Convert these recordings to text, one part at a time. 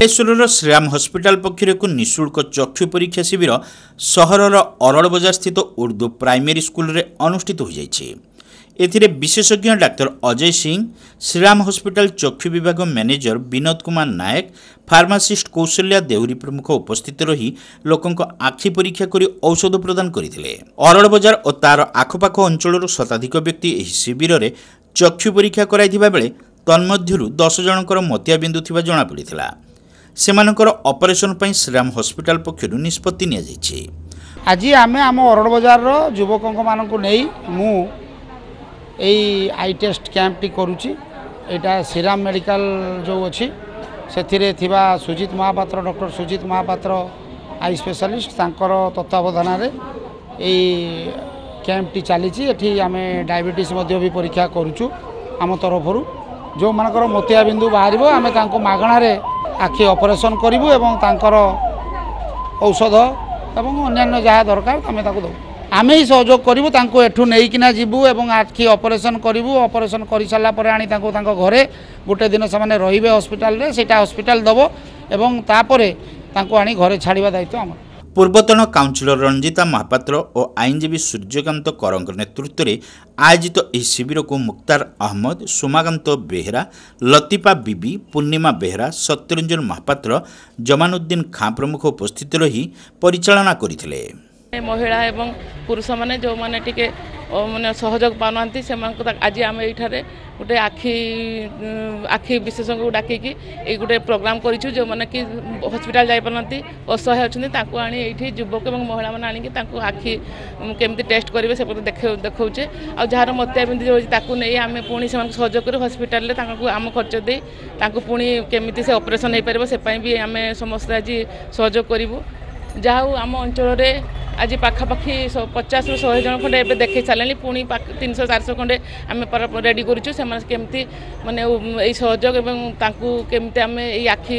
ଭୁବନେଶ୍ୱରର ଶ୍ରୀରାମ ହସ୍ପିଟାଲ ପକ୍ଷରୁ ଏକ ନିଃଶୁଳ୍କ ଚକ୍ଷୁ ପରୀକ୍ଷା ଶିବିର ସହରର ଅରଳ ସ୍ଥିତ ଉର୍ଦ୍ଦୁ ପ୍ରାଇମେରୀ ସ୍କୁଲରେ ଅନୁଷ୍ଠିତ ହୋଇଯାଇଛି ଏଥିରେ ବିଶେଷଜ୍ଞ ଡାକ୍ତର ଅଜୟ ସିଂ ଶ୍ରୀରାମ ହସ୍ପିଟାଲ ଚକ୍ଷୁ ବିଭାଗ ମ୍ୟାନେଜର ବିନୋଦ କୁମାର ନାୟକ ଫାର୍ମାସିଷ୍ଟ କୌଶଲ୍ୟା ଦେହୁରୀ ପ୍ରମୁଖ ଉପସ୍ଥିତ ରହି ଲୋକଙ୍କ ଆଖି ପରୀକ୍ଷା କରି ଔଷଧ ପ୍ରଦାନ କରିଥିଲେ ଅରଳ ବଜାର ଓ ତାର ଆଖପାଖ ଅଞ୍ଚଳରୁ ଶତାଧିକ ବ୍ୟକ୍ତି ଏହି ଶିବିରରେ ଚକ୍ଷୁ ପରୀକ୍ଷା କରାଇଥିବା ବେଳେ ତନ୍ମଧ୍ୟରୁ ଦଶ ଜଣଙ୍କର ମତିଆ ବିନ୍ଦୁ ଥିବା ଜଣାପଡ଼ିଥିଲା ସେମାନଙ୍କର ଅପରେସନ୍ ପାଇଁ ଶ୍ରୀରାମ ହସ୍ପିଟାଲ ପକ୍ଷରୁ ନିଷ୍ପତ୍ତି ନିଆଯାଇଛି ଆଜି ଆମେ ଆମ ଅରଡ଼ ବଜାରର ଯୁବକଙ୍କମାନଙ୍କୁ ନେଇ ମୁଁ ଏଇ ଆଇ ଟେଷ୍ଟ କ୍ୟାମ୍ପଟି କରୁଛି ଏଇଟା ଶ୍ରୀରାମ ମେଡ଼ିକାଲ ଯେଉଁ ଅଛି ସେଥିରେ ଥିବା Sujit Mahapatra doctor Sujit Mahapatra eye specialist ତାଙ୍କର ତତ୍ତ୍ୱାବଧାନରେ ଏଇ କ୍ୟାମ୍ପଟି ଚାଲିଛି ଏଠି ଆମେ ଡାଇବେଟିସ୍ ମଧ୍ୟ ବି ପରୀକ୍ଷା କରୁଛୁ ଆମ ତରଫରୁ ଯେଉଁମାନଙ୍କର ମୋତିଆ ବିନ୍ଦୁ ବାହାରିବ ଆମେ ତାଙ୍କୁ ମାଗଣାରେ আখি অপরেসন করবু এবং তাঁকর ঔষধ এবং অন্যান্য যা দরকার আমি তাকে দেবু আমি সহযোগ করবু তাঁকু এঠু নেইকিনা যাবু এবং আখি অপরেসন করবু অপরেসন করে সারা পরে আনি তাঁকু তাঁক ঘরে গোটে দিন সে রহবে হসপিটালে সেটা হসপিটাল দেব এবং তাপরে তাঁকু আনি ঘরে ছাড়া দায়িত্ব আমার পূর্বতন কাউন্সিলর রঞ্জিতা মহাপাত্র ও আইনজীবী সূর্যকান্ত করঙ্কর নেতৃত্বে আয়োজিত এই শিবিরক মুক্তার আহমদ সোমাকান্ত বেহরা লতিপা বিবি পূর্ণিমা বেহরা সত্যরঞ্জন মহাপাত্র জমানুদ্দিন খাঁ প্রমুখ উপস্থিত রহি পরিচালনা করে মহিলা এবং পুরুষ মানে যে টিকে ମାନେ ସହଯୋଗ ପାଉନାହାନ୍ତି ସେମାନଙ୍କୁ ଆଜି ଆମେ ଏଇଠାରେ ଗୋଟେ ଆଖି ଆଖି ବିଶେଷଜ୍ଞଙ୍କୁ ଡାକିକି ଏଇ ଗୋଟେ ପ୍ରୋଗ୍ରାମ୍ କରିଛୁ ଯେଉଁମାନେ କି ହସ୍ପିଟାଲ ଯାଇପାରୁନାହାନ୍ତି ଅସହାୟ ଅଛନ୍ତି ତାଙ୍କୁ ଆଣି ଏଇଠି ଯୁବକ ଏବଂ ମହିଳାମାନେ ଆଣିକି ତାଙ୍କୁ ଆଖି କେମିତି ଟେଷ୍ଟ କରିବେ ସେ ପ୍ରତି ଦେଖାଉଛେ ଆଉ ଯାହାର ମତିଆ ବିନ୍ଧି ହେଉଛି ତାକୁ ନେଇ ଆମେ ପୁଣି ସେମାନଙ୍କୁ ସହଯୋଗ କରି ହସ୍ପିଟାଲରେ ତାଙ୍କୁ ଆମ ଖର୍ଚ୍ଚ ଦେଇ ତାଙ୍କୁ ପୁଣି କେମିତି ସେ ଅପରେସନ୍ ହୋଇପାରିବ ସେ ପାଇଁ ବି ଆମେ ସମସ୍ତେ ଆଜି ସହଯୋଗ କରିବୁ ଯାହା ହଉ ଆମ ଅଞ୍ଚଳରେ আজি পাখাপাখি পচাশরু শহে জন খন্ডে এবে দেখাই সারে পুঁ তিনশো চারশো খন্ডে আমি রেডি করছু সে কেমতি মানে এই সহযোগ এবং তাঁকু কেমতি আমি এই আখি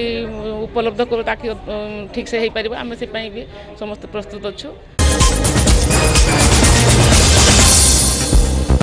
উপলব্ধ করু তাকে ঠিকসে হয়ে পার আমি সেপাই বি সমস্ত প্রস্তুত অছু